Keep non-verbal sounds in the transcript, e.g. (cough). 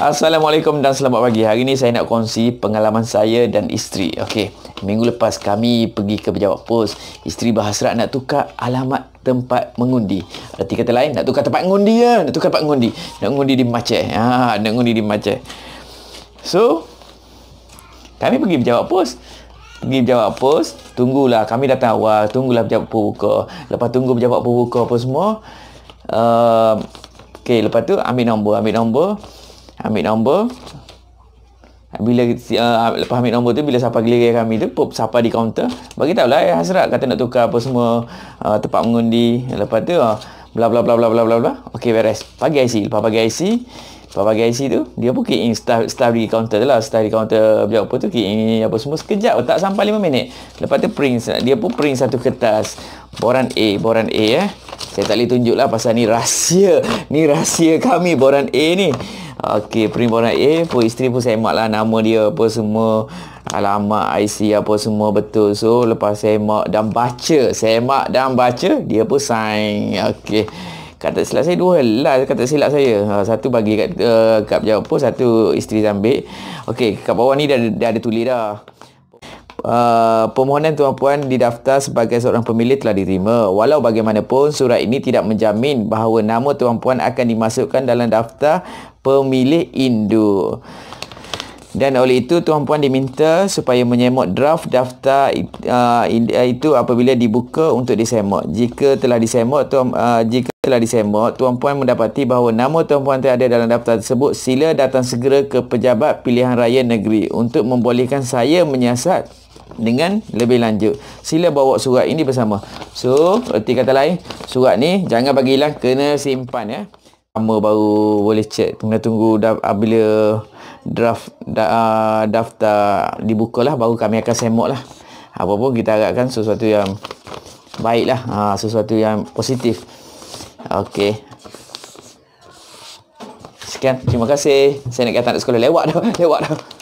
Assalamualaikum dan selamat pagi. Hari ini saya nak kongsi pengalaman saya dan isteri. Okey, minggu lepas kami pergi ke pejabat pos. Isteri berhasrat nak tukar alamat tempat mengundi. Arti kata lain, nak tukar tempat mengundi ya. Nak tukar tempat mengundi. Nak mengundi di Macet. Ha, nak mengundi di Macet. So, kami pergi pejabat pos. Pergi pejabat pos. Tunggulah. Kami datang awal. Tunggulah pejabat pos buka. Lepas tunggu pejabat pos buka apa semua. Uh, Okey, lepas tu ambil nombor. Ambil nombor ambil nombor bila uh, lepas ambil nombor tu bila siapa gelir kami tu pop siapa di kaunter bagi tahu lah ya hasrat kata nak tukar apa semua uh, tempat mengundi lepas tu uh, bla bla bla bla bla bla bla okey beres pagi IC lepas pagi IC lepas pagi IC tu dia pun key in staff, staff di kaunter tu lah staff di kaunter beliau apa tu key in apa semua sekejap tak sampai 5 minit lepas tu print dia pun print satu kertas boran A boran A eh saya tak boleh tunjuk lah pasal ni rahsia ni rahsia kami boran A ni Okey, perimbunan A, pun isteri pun semak lah nama dia apa semua. Alamak IC apa semua betul. So, lepas semak dan baca, semak dan baca, dia pun sign. Okey. Kata silap saya dua lah kata silap saya. Ha, satu bagi kat uh, kat jawab satu isteri ambil. Okey, kat bawah ni dah, dah ada tulis dah. Uh, permohonan tuan-puan didaftar sebagai seorang pemilih telah diterima walau bagaimanapun surat ini tidak menjamin bahawa nama tuan-puan akan dimasukkan dalam daftar pemilih indu dan oleh itu tuan-puan diminta supaya menyemak draft daftar uh, uh, itu apabila dibuka untuk disemak jika telah disemak tuan uh, jika telah disemak tuan-puan mendapati bahawa nama tuan-puan tidak ada dalam daftar tersebut sila datang segera ke pejabat pilihan raya negeri untuk membolehkan saya menyiasat dengan lebih lanjut. Sila bawa surat ini bersama. So, erti kata lain, surat ni jangan bagi hilang, kena simpan ya. Lama baru boleh check. Tunggu dah bila draft da, ah, daftar dibuka lah, baru kami akan semok lah. Apa pun kita harapkan sesuatu yang baik lah, ha, sesuatu yang positif. Okey. Sekian, terima kasih. Saya nak kata nak sekolah lewat dah, (laughs) lewat dah.